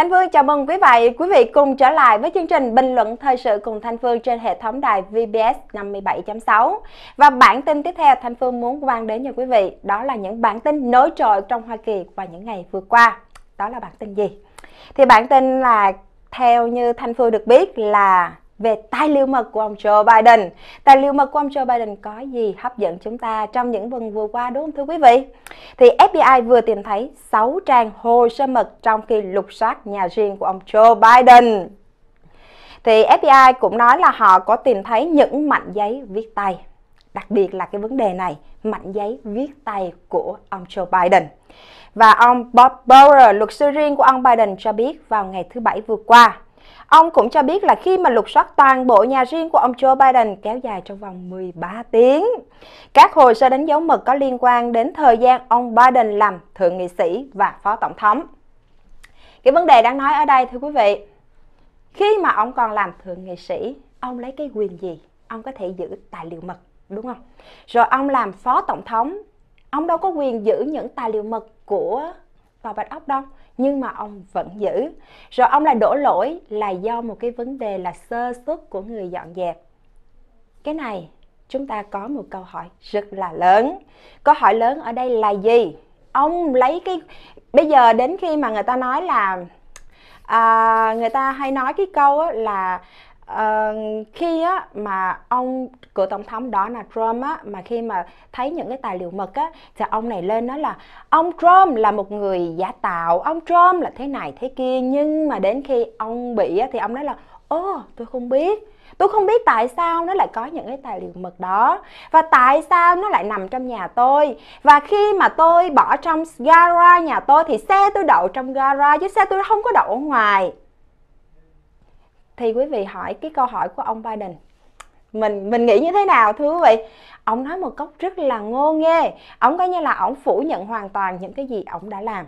Thanh Phương chào mừng quý vị, quý vị cùng trở lại với chương trình bình luận thời sự cùng Thanh Phương trên hệ thống đài VBS 57.6. Và bản tin tiếp theo Thanh Phương muốn quan đến cho quý vị đó là những bản tin nối trội trong Hoa Kỳ và những ngày vừa qua. Đó là bản tin gì? Thì bản tin là theo như Thanh Phương được biết là về tài liệu mật của ông Joe Biden. Tài liệu mật của ông Joe Biden có gì hấp dẫn chúng ta trong những tuần vừa qua đúng không thưa quý vị? Thì FBI vừa tìm thấy 6 trang hồ sơ mật trong khi lục soát nhà riêng của ông Joe Biden. Thì FBI cũng nói là họ có tìm thấy những mảnh giấy viết tay. Đặc biệt là cái vấn đề này, mảnh giấy viết tay của ông Joe Biden. Và ông Bob Bauer, luật sư riêng của ông Biden cho biết vào ngày thứ Bảy vừa qua Ông cũng cho biết là khi mà lục soát toàn bộ nhà riêng của ông Joe Biden kéo dài trong vòng 13 tiếng. Các hồ sơ đánh dấu mật có liên quan đến thời gian ông Biden làm thượng nghị sĩ và phó tổng thống. Cái vấn đề đáng nói ở đây thưa quý vị, khi mà ông còn làm thượng nghị sĩ, ông lấy cái quyền gì? Ông có thể giữ tài liệu mật, đúng không? Rồi ông làm phó tổng thống, ông đâu có quyền giữ những tài liệu mật của vào bạch ốc đâu nhưng mà ông vẫn giữ rồi ông lại đổ lỗi là do một cái vấn đề là sơ suất của người dọn dẹp cái này chúng ta có một câu hỏi rất là lớn câu hỏi lớn ở đây là gì ông lấy cái bây giờ đến khi mà người ta nói là à, người ta hay nói cái câu là Ờ, khi á, mà ông cựu tổng thống đó là Trump á, mà khi mà thấy những cái tài liệu mật á, thì ông này lên nói là ông Trump là một người giả tạo, ông Trump là thế này thế kia nhưng mà đến khi ông bị á, thì ông nói là ô tôi không biết tôi không biết tại sao nó lại có những cái tài liệu mật đó và tại sao nó lại nằm trong nhà tôi và khi mà tôi bỏ trong gara nhà tôi thì xe tôi đậu trong gara chứ xe tôi không có đậu ở ngoài thì quý vị hỏi cái câu hỏi của ông Biden mình mình nghĩ như thế nào thưa quý vị ông nói một cách rất là ngô nghê ông coi như là ông phủ nhận hoàn toàn những cái gì ông đã làm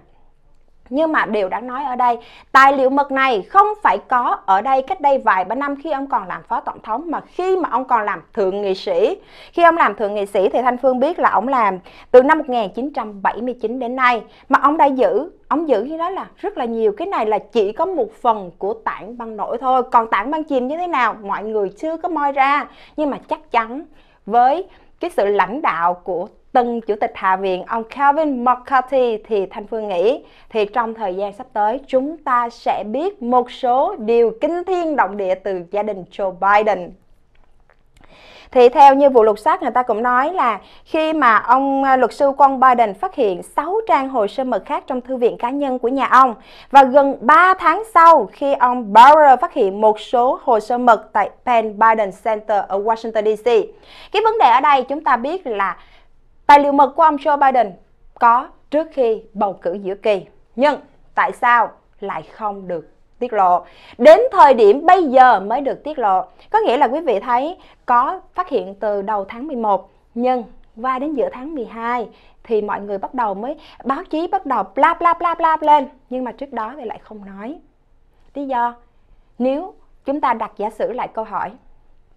nhưng mà điều đáng nói ở đây, tài liệu mật này không phải có ở đây cách đây vài ba năm khi ông còn làm phó tổng thống mà khi mà ông còn làm thượng nghị sĩ. Khi ông làm thượng nghị sĩ thì Thanh Phương biết là ông làm từ năm 1979 đến nay mà ông đã giữ ông giữ như đó là rất là nhiều cái này là chỉ có một phần của tảng băng nổi thôi còn tảng băng chìm như thế nào mọi người chưa có moi ra nhưng mà chắc chắn với cái sự lãnh đạo của tân chủ tịch hạ viện ông Calvin McCarthy thì Thanh Phương nghĩ thì trong thời gian sắp tới chúng ta sẽ biết một số điều kinh thiên động địa từ gia đình Joe Biden thì theo như vụ lục soát người ta cũng nói là khi mà ông à, luật sư Quang Biden phát hiện 6 trang hồ sơ mật khác trong thư viện cá nhân của nhà ông và gần 3 tháng sau khi ông Barrer phát hiện một số hồ sơ mật tại Penn Biden Center ở Washington DC. Cái vấn đề ở đây chúng ta biết là tài liệu mật của ông Joe Biden có trước khi bầu cử giữa kỳ. Nhưng tại sao lại không được tiết lộ đến thời điểm bây giờ mới được tiết lộ có nghĩa là quý vị thấy có phát hiện từ đầu tháng 11 nhưng qua đến giữa tháng 12 thì mọi người bắt đầu mới báo chí bắt đầu bla bla bla bla lên nhưng mà trước đó thì lại không nói lý do nếu chúng ta đặt giả sử lại câu hỏi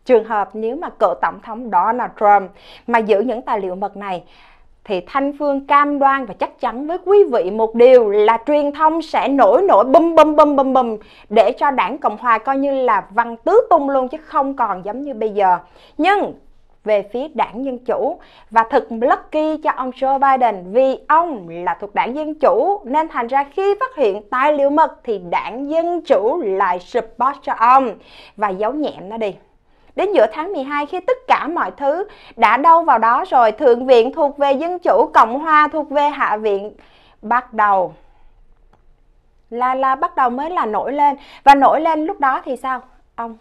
trường hợp nếu mà cựu tổng thống Donald Trump mà giữ những tài liệu mật này thì Thanh Phương cam đoan và chắc chắn với quý vị một điều là truyền thông sẽ nổi nổi bum bum bum bum bum để cho đảng Cộng Hòa coi như là văn tứ tung luôn chứ không còn giống như bây giờ. Nhưng về phía đảng Dân Chủ và thật lucky cho ông Joe Biden vì ông là thuộc đảng Dân Chủ nên thành ra khi phát hiện tài liệu mật thì đảng Dân Chủ lại support cho ông và giấu nhẹm nó đi. Đến giữa tháng 12 khi tất cả mọi thứ đã đâu vào đó rồi, Thượng viện thuộc về Dân chủ, Cộng hòa thuộc về Hạ viện bắt đầu là là bắt đầu mới là nổi lên và nổi lên lúc đó thì sao ông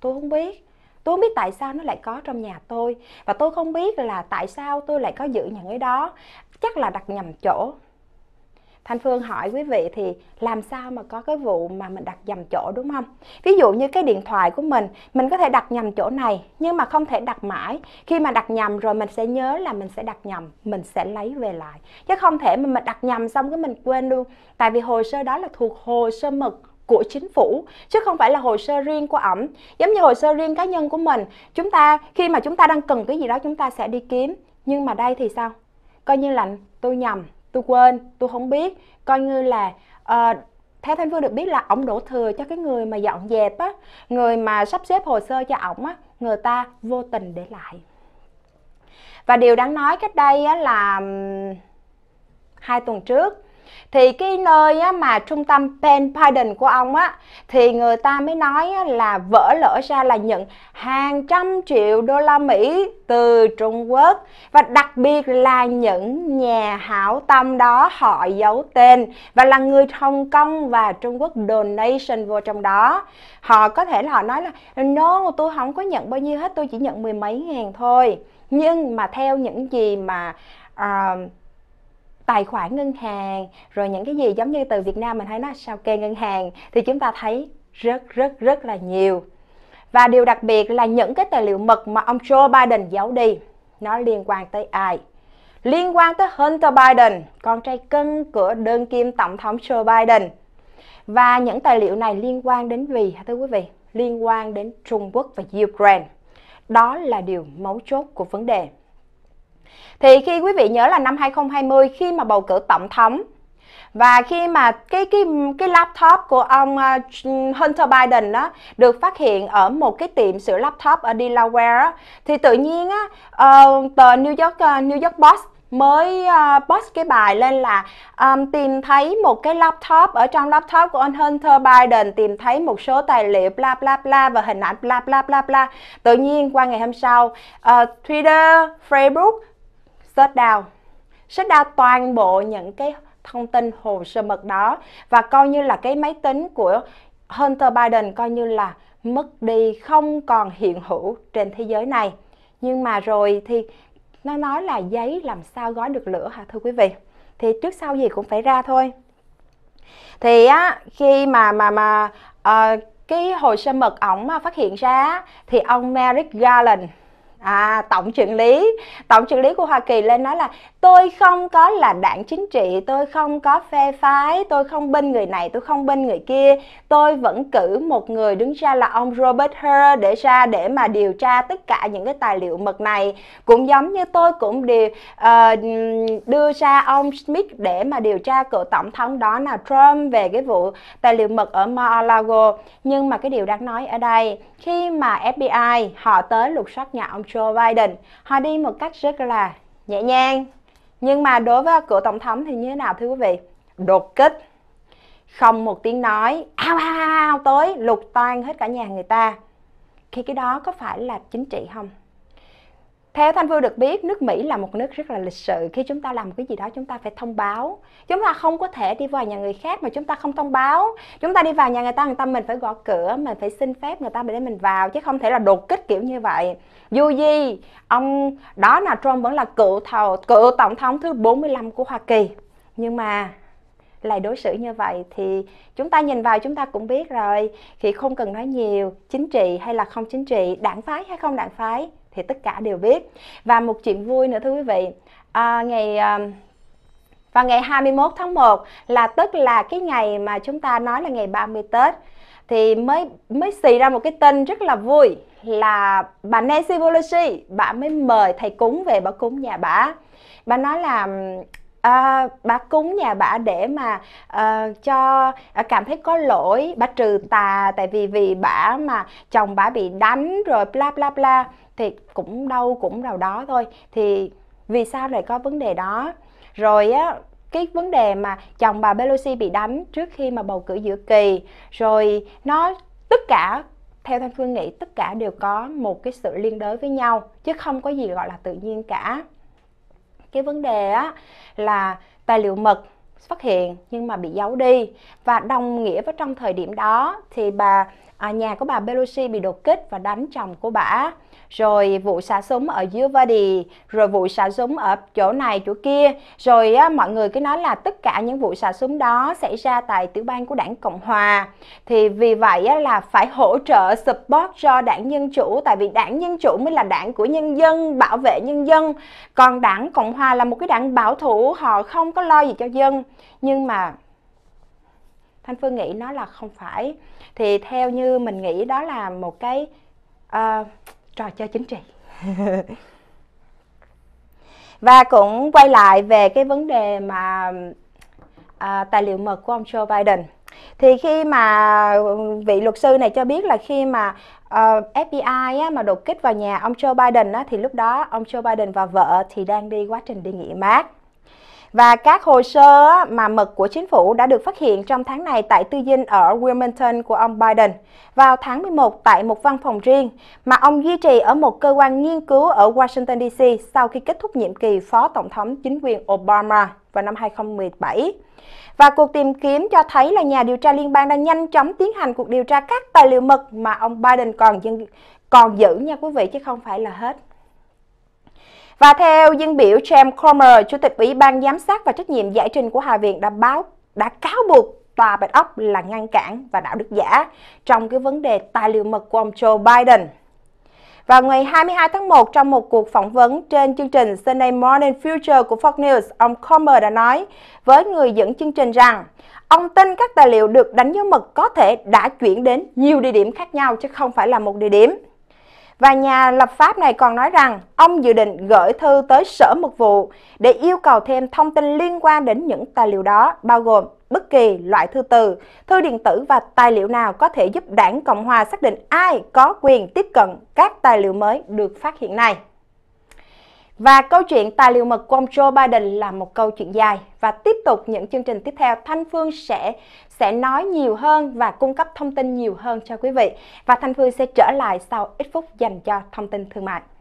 tôi không biết tôi không biết tại sao nó lại có trong nhà tôi và tôi không biết là tại sao tôi lại có giữ những cái đó chắc là đặt nhầm chỗ Thanh Phương hỏi quý vị thì làm sao mà có cái vụ mà mình đặt nhầm chỗ đúng không? Ví dụ như cái điện thoại của mình, mình có thể đặt nhầm chỗ này nhưng mà không thể đặt mãi. Khi mà đặt nhầm rồi mình sẽ nhớ là mình sẽ đặt nhầm, mình sẽ lấy về lại. Chứ không thể mà mình đặt nhầm xong cái mình quên luôn. Tại vì hồ sơ đó là thuộc hồ sơ mật của chính phủ chứ không phải là hồ sơ riêng của ẩm giống như hồ sơ riêng cá nhân của mình chúng ta khi mà chúng ta đang cần cái gì đó chúng ta sẽ đi kiếm nhưng mà đây thì sao coi như là tôi nhầm tôi quên tôi không biết coi như là uh, theo thanh phương được biết là ổng đổ thừa cho cái người mà dọn dẹp á người mà sắp xếp hồ sơ cho ổng á người ta vô tình để lại và điều đáng nói cách đây á là hai tuần trước thì cái nơi á, mà trung tâm Penn Pardon của ông á thì người ta mới nói á, là vỡ lỡ ra là nhận hàng trăm triệu đô la Mỹ từ Trung Quốc và đặc biệt là những nhà hảo tâm đó họ giấu tên và là người Hồng Kông và Trung Quốc donation vô trong đó họ có thể là họ nói là no tôi không có nhận bao nhiêu hết tôi chỉ nhận mười mấy ngàn thôi nhưng mà theo những gì mà uh, tài khoản ngân hàng rồi những cái gì giống như từ Việt Nam mình hay nói sao kê ngân hàng thì chúng ta thấy rất rất rất là nhiều và điều đặc biệt là những cái tài liệu mật mà ông Joe Biden giấu đi nó liên quan tới ai liên quan tới Hunter Biden con trai cân của đơn kim tổng thống Joe Biden và những tài liệu này liên quan đến gì thưa quý vị liên quan đến Trung Quốc và Ukraine đó là điều mấu chốt của vấn đề thì khi quý vị nhớ là năm 2020 khi mà bầu cử tổng thống và khi mà cái cái cái laptop của ông ờ, Hunter Biden đó được phát hiện ở một cái tiệm sửa laptop ở Delaware đó, thì tự nhiên á uh, tờ New York uh, New York Post mới uh, post cái bài lên là um, tìm thấy một cái laptop ở trong laptop của ông Hunter Biden tìm thấy một số tài liệu bla bla bla và hình ảnh bla bla bla bla tự nhiên qua ngày hôm sau uh, Twitter, Facebook shutdown shutdown toàn bộ những cái thông tin hồ sơ mật đó và coi như là cái máy tính của Hunter Biden coi như là mất đi không còn hiện hữu trên thế giới này nhưng mà rồi thì nó nói là giấy làm sao gói được lửa hả thưa quý vị thì trước sau gì cũng phải ra thôi thì á khi mà mà mà à, cái hồ sơ mật ổng mà phát hiện ra thì ông Merrick Garland à, tổng trưởng lý tổng trưởng lý của hoa kỳ lên nói là tôi không có là đảng chính trị tôi không có phe phái tôi không bên người này tôi không bên người kia tôi vẫn cử một người đứng ra là ông robert hur để ra để mà điều tra tất cả những cái tài liệu mật này cũng giống như tôi cũng điều uh, đưa ra ông smith để mà điều tra cựu tổng thống đó là trump về cái vụ tài liệu mật ở mar-a-lago nhưng mà cái điều đáng nói ở đây khi mà fbi họ tới lục soát nhà ông trump Joe Biden. Họ đi một cách rất là nhẹ nhàng. Nhưng mà đối với cựu tổng thống thì như thế nào thưa quý vị? Đột kích. Không một tiếng nói, ao ao ao tới lục toan hết cả nhà người ta. Khi cái đó có phải là chính trị không? Theo Thanh Phương được biết, nước Mỹ là một nước rất là lịch sự. Khi chúng ta làm cái gì đó, chúng ta phải thông báo. Chúng ta không có thể đi vào nhà người khác mà chúng ta không thông báo. Chúng ta đi vào nhà người ta, người ta mình phải gõ cửa, mình phải xin phép người ta để mình vào, chứ không thể là đột kích kiểu như vậy. Dù gì, ông đó là Trump vẫn là cựu, thầu, cựu tổng thống thứ 45 của Hoa Kỳ. Nhưng mà lại đối xử như vậy thì chúng ta nhìn vào chúng ta cũng biết rồi thì không cần nói nhiều chính trị hay là không chính trị đảng phái hay không đảng phái thì tất cả đều biết và một chuyện vui nữa thưa quý vị à, ngày à, vào ngày 21 tháng 1 là tức là cái ngày mà chúng ta nói là ngày 30 Tết thì mới mới xì ra một cái tin rất là vui là bà Nancy Pelosi bà mới mời thầy cúng về bà cúng nhà bà bà nói là à, bà cúng nhà bà để mà à, cho à, cảm thấy có lỗi bà trừ tà tại vì vì bà mà chồng bà bị đánh rồi bla bla bla thì cũng đâu cũng vào đó thôi thì vì sao lại có vấn đề đó rồi á cái vấn đề mà chồng bà Pelosi bị đánh trước khi mà bầu cử giữa kỳ rồi nó tất cả theo thanh phương nghĩ tất cả đều có một cái sự liên đới với nhau chứ không có gì gọi là tự nhiên cả cái vấn đề á là tài liệu mật phát hiện nhưng mà bị giấu đi và đồng nghĩa với trong thời điểm đó thì bà à, nhà của bà Pelosi bị đột kích và đánh chồng của bà rồi vụ xả súng ở dưới body, rồi vụ xả súng ở chỗ này chỗ kia. Rồi á, mọi người cứ nói là tất cả những vụ xả súng đó xảy ra tại tiểu bang của đảng Cộng Hòa. Thì vì vậy á, là phải hỗ trợ support cho đảng Dân Chủ, tại vì đảng Dân Chủ mới là đảng của nhân dân, bảo vệ nhân dân. Còn đảng Cộng Hòa là một cái đảng bảo thủ, họ không có lo gì cho dân. Nhưng mà Thanh Phương nghĩ nó là không phải. Thì theo như mình nghĩ đó là một cái... Uh, trò chơi chính trị và cũng quay lại về cái vấn đề mà à, tài liệu mật của ông Joe Biden thì khi mà vị luật sư này cho biết là khi mà uh, ờ, FBI á, mà đột kích vào nhà ông Joe Biden á, thì lúc đó ông Joe Biden và vợ thì đang đi quá trình đi nghỉ mát và các hồ sơ mà mật của chính phủ đã được phát hiện trong tháng này tại tư dinh ở Wilmington của ông Biden vào tháng 11 tại một văn phòng riêng mà ông duy trì ở một cơ quan nghiên cứu ở Washington DC sau khi kết thúc nhiệm kỳ Phó Tổng thống chính quyền Obama vào năm 2017. Và cuộc tìm kiếm cho thấy là nhà điều tra liên bang đang nhanh chóng tiến hành cuộc điều tra các tài liệu mật mà ông Biden còn dân, còn giữ nha quý vị chứ không phải là hết. Và theo dân biểu James Comer, Chủ tịch Ủy ban Giám sát và trách nhiệm giải trình của Hạ viện đã báo đã cáo buộc tòa Bạch Ốc là ngăn cản và đạo đức giả trong cái vấn đề tài liệu mật của ông Joe Biden. Vào ngày 22 tháng 1, trong một cuộc phỏng vấn trên chương trình Sunday Morning Future của Fox News, ông Comer đã nói với người dẫn chương trình rằng ông tin các tài liệu được đánh dấu mật có thể đã chuyển đến nhiều địa điểm khác nhau chứ không phải là một địa điểm. Và nhà lập pháp này còn nói rằng ông dự định gửi thư tới Sở mục vụ để yêu cầu thêm thông tin liên quan đến những tài liệu đó, bao gồm bất kỳ loại thư từ, thư điện tử và tài liệu nào có thể giúp đảng Cộng Hòa xác định ai có quyền tiếp cận các tài liệu mới được phát hiện này. Và câu chuyện tài liệu mật của ông Joe Biden là một câu chuyện dài và tiếp tục những chương trình tiếp theo Thanh Phương sẽ sẽ nói nhiều hơn và cung cấp thông tin nhiều hơn cho quý vị và Thanh Phương sẽ trở lại sau ít phút dành cho thông tin thương mại.